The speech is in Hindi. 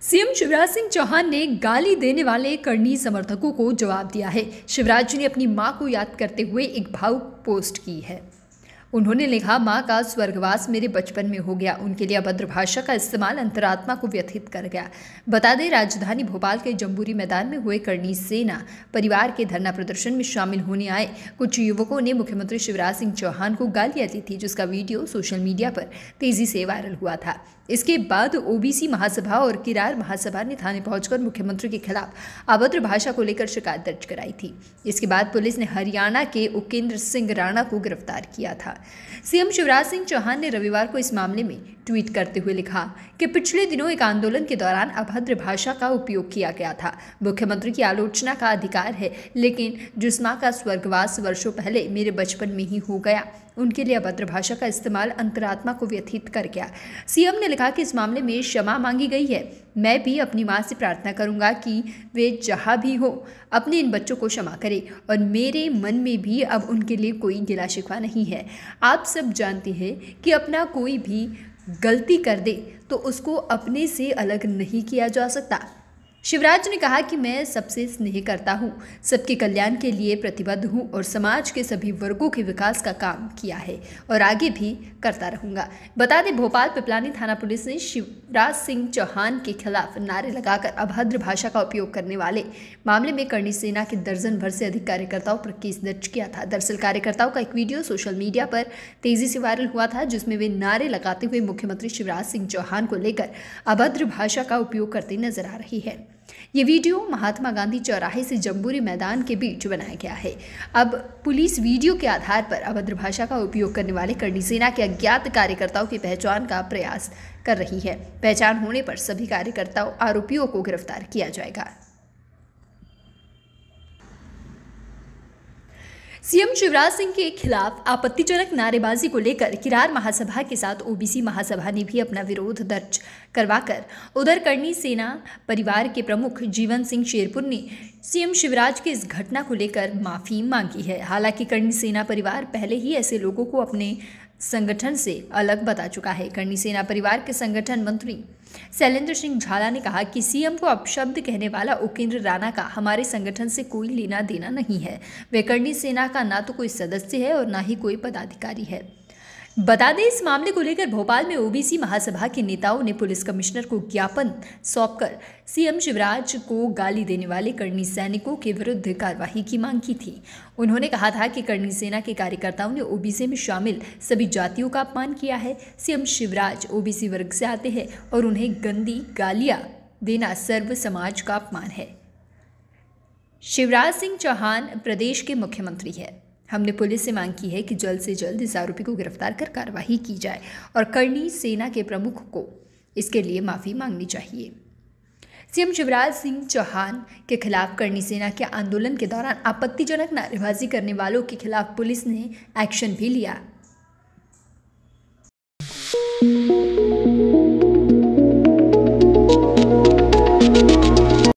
सीएम शिवराज सिंह चौहान ने गाली देने वाले करनी समर्थकों को जवाब दिया है शिवराज जी ने अपनी मां को याद करते हुए एक भावुक पोस्ट की है उन्होंने लिखा माँ का स्वर्गवास मेरे बचपन में हो गया उनके लिए अभद्र भाषा का इस्तेमाल अंतरात्मा को व्यथित कर गया बता दें राजधानी भोपाल के जम्बूरी मैदान में हुए करनी सेना परिवार के धरना प्रदर्शन में शामिल होने आए कुछ युवकों ने मुख्यमंत्री शिवराज सिंह चौहान को गालियाँ दी थी जिसका वीडियो सोशल मीडिया पर तेजी से वायरल हुआ था इसके बाद ओबीसी महासभा और किरार महासभा ने थाने पहुंचकर मुख्यमंत्री के खिलाफ अभद्र भाषा को लेकर शिकायत दर्ज कराई थी इसके बाद पुलिस ने हरियाणा के उपेंद्र सिंह राणा को गिरफ्तार किया था सीएम शिवराज सिंह चौहान ने रविवार को इस मामले में ट्वीट करते हुए लिखा कि पिछले दिनों एक आंदोलन के दौरान अभद्र भाषा का उपयोग किया गया था मुख्यमंत्री की आलोचना का अधिकार है लेकिन जिस माँ का स्वर्गवास वर्षों पहले मेरे बचपन में ही हो गया उनके लिए अभद्र भाषा का इस्तेमाल अंतरात्मा को व्यथित कर गया सीएम ने लिखा कि इस मामले में क्षमा मांगी गई है मैं भी अपनी माँ से प्रार्थना करूँगा कि वे जहाँ भी हो अपने इन बच्चों को क्षमा करें और मेरे मन में भी अब उनके लिए कोई गिला शिकवा नहीं है आप सब जानते हैं कि अपना कोई भी गलती कर दे तो उसको अपने से अलग नहीं किया जा सकता शिवराज ने कहा कि मैं सबसे स्नेह करता हूँ सबके कल्याण के लिए प्रतिबद्ध हूँ और समाज के सभी वर्गों के विकास का काम किया है और आगे भी करता रहूँगा बता दें भोपाल पिपलानी थाना पुलिस ने शिवराज सिंह चौहान के खिलाफ नारे लगाकर अभद्र भाषा का उपयोग करने वाले मामले में करणी सेना के दर्जन भर से अधिक कार्यकर्ताओं पर केस दर्ज किया था दरअसल कार्यकर्ताओं का एक वीडियो सोशल मीडिया पर तेजी से वायरल हुआ था जिसमें वे नारे लगाते हुए मुख्यमंत्री शिवराज सिंह चौहान को लेकर अभद्र भाषा का उपयोग करते नजर आ रही है ये वीडियो महात्मा गांधी चौराहे से जम्बूरी मैदान के बीच बनाया गया है अब पुलिस वीडियो के आधार पर अभद्र भाषा का उपयोग करने वाले कर्णी सेना के अज्ञात कार्यकर्ताओं की पहचान का प्रयास कर रही है पहचान होने पर सभी कार्यकर्ताओं आरोपियों को गिरफ्तार किया जाएगा सीएम शिवराज सिंह के खिलाफ आपत्तिजनक नारेबाजी को लेकर किरार महासभा के साथ ओबीसी महासभा ने भी अपना विरोध दर्ज करवाकर उधर करनी सेना परिवार के प्रमुख जीवन सिंह शेरपुर ने सीएम शिवराज की इस घटना को लेकर माफ़ी मांगी है हालांकि करनी सेना परिवार पहले ही ऐसे लोगों को अपने संगठन से अलग बता चुका है कर्णी सेना परिवार के संगठन मंत्री शैलेंद्र सिंह झाला ने कहा कि सीएम को अपशब्द कहने वाला उपेंद्र राणा का हमारे संगठन से कोई लेना देना नहीं है वे कर्णी सेना का ना तो कोई सदस्य है और ना ही कोई पदाधिकारी है बता दें इस मामले को लेकर भोपाल में ओबीसी महासभा के नेताओं ने पुलिस कमिश्नर को ज्ञापन सौंपकर सीएम शिवराज को गाली देने वाले कर्णी सैनिकों के विरुद्ध कार्रवाई की मांग की थी उन्होंने कहा था कि कर्णी सेना के कार्यकर्ताओं ने ओबीसी में शामिल सभी जातियों का अपमान किया है सीएम शिवराज ओबीसी वर्ग से आते हैं और उन्हें गंदी गालियाँ देना सर्व समाज का अपमान है शिवराज सिंह चौहान प्रदेश के मुख्यमंत्री है हमने पुलिस से मांग की है कि जल्द से जल्द इस आरोपी को गिरफ्तार कर कार्रवाई की जाए और करनी सेना के प्रमुख को इसके लिए माफ़ी मांगनी चाहिए सीएम शिवराज सिंह चौहान के खिलाफ करनी सेना के आंदोलन के दौरान आपत्तिजनक नारेबाजी करने वालों के खिलाफ पुलिस ने एक्शन भी लिया